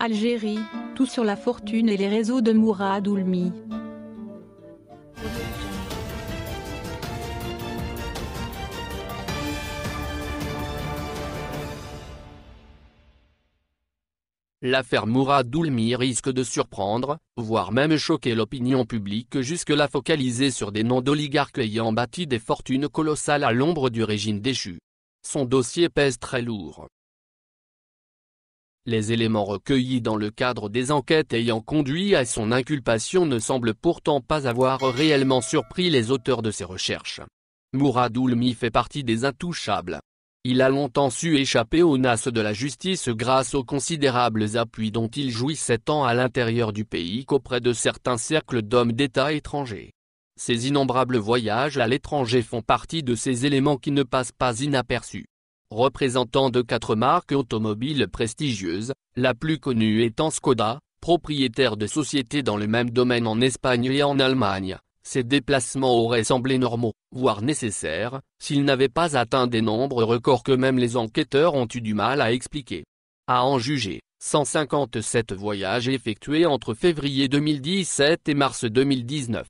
Algérie, tout sur la fortune et les réseaux de Mourad Oulmi. L'affaire Mourad Oulmi risque de surprendre, voire même choquer l'opinion publique jusque-là focalisée sur des noms d'oligarques ayant bâti des fortunes colossales à l'ombre du régime déchu. Son dossier pèse très lourd. Les éléments recueillis dans le cadre des enquêtes ayant conduit à son inculpation ne semblent pourtant pas avoir réellement surpris les auteurs de ces recherches. Mourad Oulmi fait partie des intouchables. Il a longtemps su échapper aux nasses de la justice grâce aux considérables appuis dont il jouit sept ans à l'intérieur du pays qu'auprès de certains cercles d'hommes d'État étrangers. Ses innombrables voyages à l'étranger font partie de ces éléments qui ne passent pas inaperçus représentant de quatre marques automobiles prestigieuses, la plus connue étant Skoda, propriétaire de sociétés dans le même domaine en Espagne et en Allemagne. Ces déplacements auraient semblé normaux, voire nécessaires, s'ils n'avaient pas atteint des nombres records que même les enquêteurs ont eu du mal à expliquer. À en juger, 157 voyages effectués entre février 2017 et mars 2019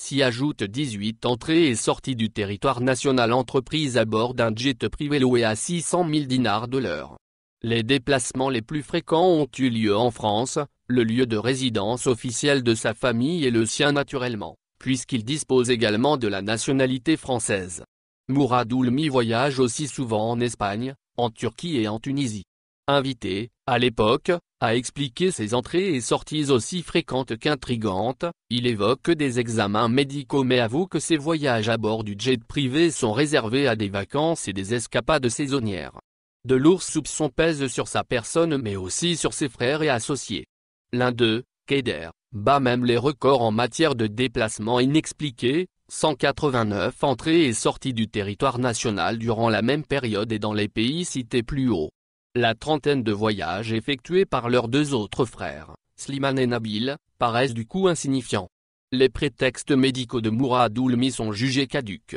s'y ajoutent 18 entrées et sorties du territoire national entreprises à bord d'un jet privé loué à 600 000 dinars de l'heure. Les déplacements les plus fréquents ont eu lieu en France, le lieu de résidence officiel de sa famille et le sien naturellement, puisqu'il dispose également de la nationalité française. Mourad Oulmi voyage aussi souvent en Espagne, en Turquie et en Tunisie. Invité, à l'époque, a expliquer ses entrées et sorties aussi fréquentes qu'intrigantes, il évoque des examens médicaux mais avoue que ses voyages à bord du jet privé sont réservés à des vacances et des escapades saisonnières. De lourds soupçons pèsent sur sa personne mais aussi sur ses frères et associés. L'un d'eux, Kader, bat même les records en matière de déplacements inexpliqués, 189 entrées et sorties du territoire national durant la même période et dans les pays cités plus haut. La trentaine de voyages effectués par leurs deux autres frères, Slimane et Nabil, paraissent du coup insignifiants. Les prétextes médicaux de Mourad sont jugés caduques.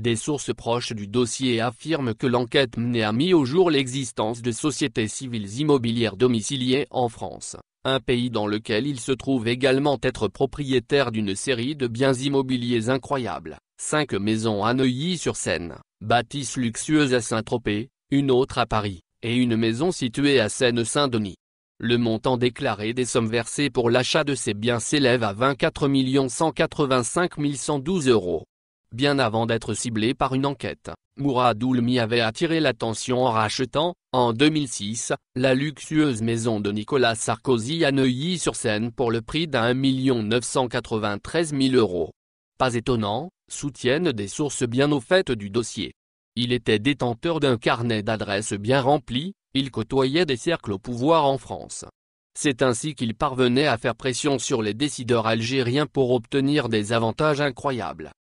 Des sources proches du dossier affirment que l'enquête menée a mis au jour l'existence de sociétés civiles immobilières domiciliées en France, un pays dans lequel il se trouve également être propriétaire d'une série de biens immobiliers incroyables, cinq maisons à Neuilly-sur-Seine, bâtisse luxueuse à Saint-Tropez, une autre à Paris, et une maison située à Seine-Saint-Denis. Le montant déclaré des sommes versées pour l'achat de ces biens s'élève à 24 185 112 euros. Bien avant d'être ciblé par une enquête, Mourad Oulmi avait attiré l'attention en rachetant, en 2006, la luxueuse maison de Nicolas Sarkozy à Neuilly-sur-Seine pour le prix d'un million 993 000 euros. Pas étonnant, soutiennent des sources bien au fait du dossier. Il était détenteur d'un carnet d'adresses bien rempli, il côtoyait des cercles au pouvoir en France. C'est ainsi qu'il parvenait à faire pression sur les décideurs algériens pour obtenir des avantages incroyables.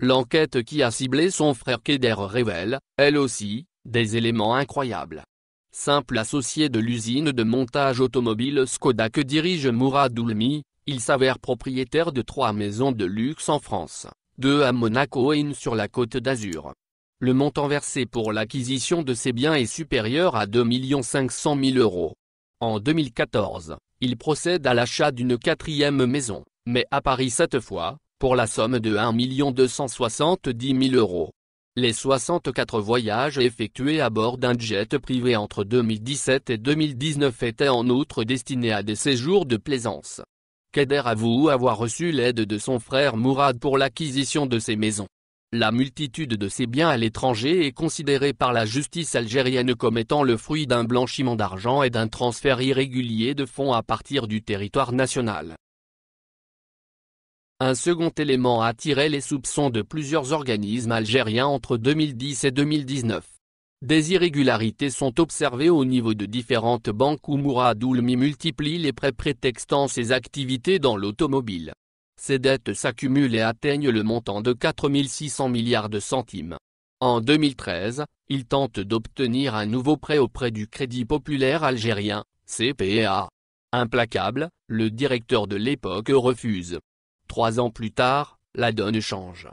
L'enquête qui a ciblé son frère Keder révèle, elle aussi, des éléments incroyables. Simple associé de l'usine de montage automobile Skoda que dirige Mourad Oulmi, il s'avère propriétaire de trois maisons de luxe en France, deux à Monaco et une sur la côte d'Azur. Le montant versé pour l'acquisition de ses biens est supérieur à 2 500 000 euros. En 2014, il procède à l'achat d'une quatrième maison, mais à Paris cette fois, pour la somme de 1 270 000 euros. Les 64 voyages effectués à bord d'un jet privé entre 2017 et 2019 étaient en outre destinés à des séjours de plaisance, Kader avoue avoir reçu l'aide de son frère Mourad pour l'acquisition de ses maisons. La multitude de ses biens à l'étranger est considérée par la justice algérienne comme étant le fruit d'un blanchiment d'argent et d'un transfert irrégulier de fonds à partir du territoire national. Un second élément a attiré les soupçons de plusieurs organismes algériens entre 2010 et 2019. Des irrégularités sont observées au niveau de différentes banques où Mourad Oulmi multiplie les prêts prétextant ses activités dans l'automobile. Ses dettes s'accumulent et atteignent le montant de 4600 milliards de centimes. En 2013, il tente d'obtenir un nouveau prêt auprès du Crédit Populaire Algérien, CPA. E Implacable, le directeur de l'époque refuse. Trois ans plus tard, la donne change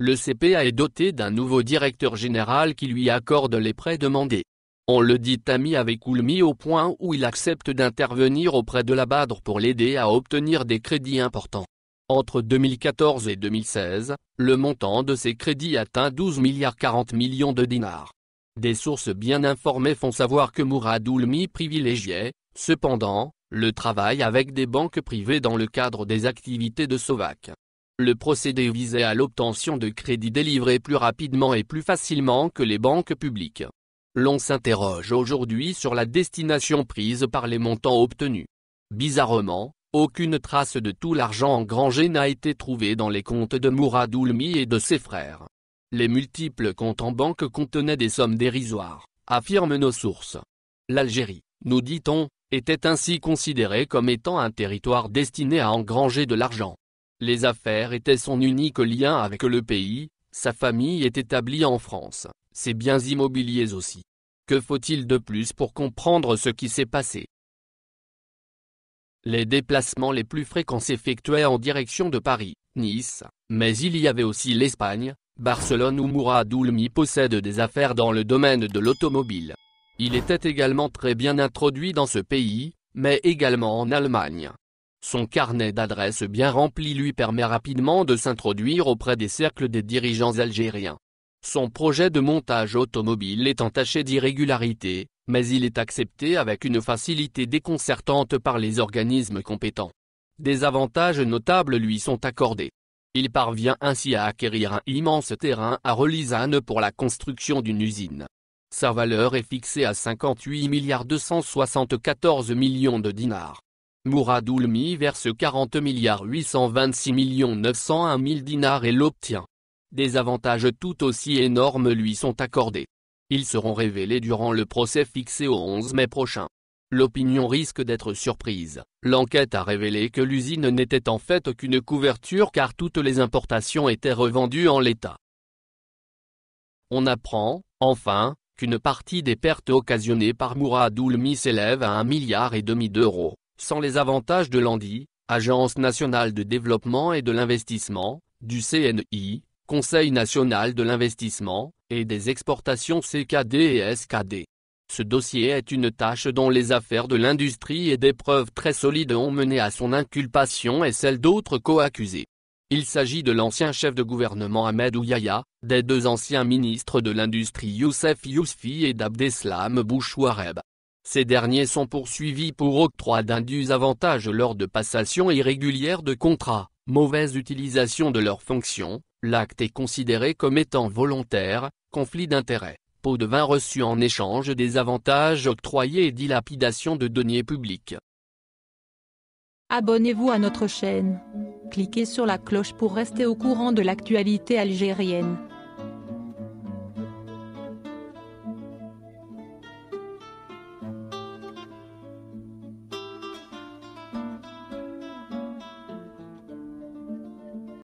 le CPA est doté d'un nouveau directeur général qui lui accorde les prêts demandés. On le dit Tami avec Oulmi au point où il accepte d'intervenir auprès de la Badre pour l'aider à obtenir des crédits importants. Entre 2014 et 2016, le montant de ces crédits atteint 12 milliards 40 millions de dinars. Des sources bien informées font savoir que Mourad Oulmi privilégiait, cependant, le travail avec des banques privées dans le cadre des activités de Sovac. Le procédé visait à l'obtention de crédits délivrés plus rapidement et plus facilement que les banques publiques. L'on s'interroge aujourd'hui sur la destination prise par les montants obtenus. Bizarrement, aucune trace de tout l'argent engrangé n'a été trouvée dans les comptes de Mourad et de ses frères. Les multiples comptes en banque contenaient des sommes dérisoires, affirment nos sources. L'Algérie, nous dit-on, était ainsi considérée comme étant un territoire destiné à engranger de l'argent. Les affaires étaient son unique lien avec le pays, sa famille est établie en France, ses biens immobiliers aussi. Que faut-il de plus pour comprendre ce qui s'est passé Les déplacements les plus fréquents s'effectuaient en direction de Paris, Nice, mais il y avait aussi l'Espagne, Barcelone où Mourad Oulmi possède des affaires dans le domaine de l'automobile. Il était également très bien introduit dans ce pays, mais également en Allemagne, son carnet d'adresses bien rempli lui permet rapidement de s'introduire auprès des cercles des dirigeants algériens. Son projet de montage automobile est entaché d'irrégularités, mais il est accepté avec une facilité déconcertante par les organismes compétents. Des avantages notables lui sont accordés. Il parvient ainsi à acquérir un immense terrain à Relisane pour la construction d'une usine. Sa valeur est fixée à 58 274 millions de dinars. Mouradoulmi verse 40 milliards 826 millions 901 000 dinars et l'obtient. Des avantages tout aussi énormes lui sont accordés. Ils seront révélés durant le procès fixé au 11 mai prochain. L'opinion risque d'être surprise. L'enquête a révélé que l'usine n'était en fait qu'une couverture car toutes les importations étaient revendues en l'état. On apprend, enfin, qu'une partie des pertes occasionnées par Mourad Oulmi s'élève à un milliard et demi d'euros sans les avantages de l'ANDI, Agence nationale de développement et de l'investissement, du CNI, Conseil national de l'investissement, et des exportations CKD et SKD. Ce dossier est une tâche dont les affaires de l'industrie et des preuves très solides ont mené à son inculpation et celle d'autres co-accusés. Il s'agit de l'ancien chef de gouvernement Ahmed Ouyaya, des deux anciens ministres de l'industrie Youssef Yousfi et d'Abdeslam Bouchouareb. Ces derniers sont poursuivis pour octroi d'indus avantages lors de passations irrégulières de contrats, mauvaise utilisation de leurs fonctions, l'acte est considéré comme étant volontaire, conflit d'intérêts, pot de vin reçu en échange des avantages octroyés et dilapidation de deniers publics. Abonnez-vous à notre chaîne. Cliquez sur la cloche pour rester au courant de l'actualité algérienne.